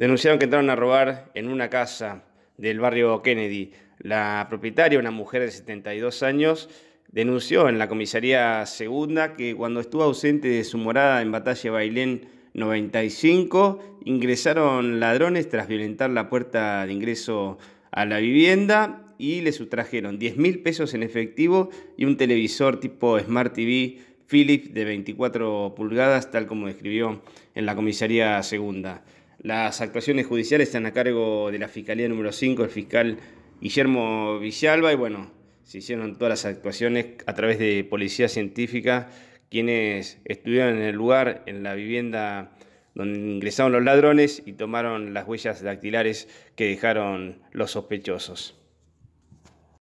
denunciaron que entraron a robar en una casa del barrio Kennedy. La propietaria, una mujer de 72 años, denunció en la comisaría segunda que cuando estuvo ausente de su morada en Batalla Bailén 95, ingresaron ladrones tras violentar la puerta de ingreso a la vivienda y le sustrajeron 10 mil pesos en efectivo y un televisor tipo Smart TV Philips de 24 pulgadas, tal como describió en la comisaría segunda. Las actuaciones judiciales están a cargo de la Fiscalía número 5, el fiscal Guillermo Villalba, y bueno, se hicieron todas las actuaciones a través de Policía Científica, quienes estuvieron en el lugar, en la vivienda donde ingresaron los ladrones y tomaron las huellas dactilares que dejaron los sospechosos.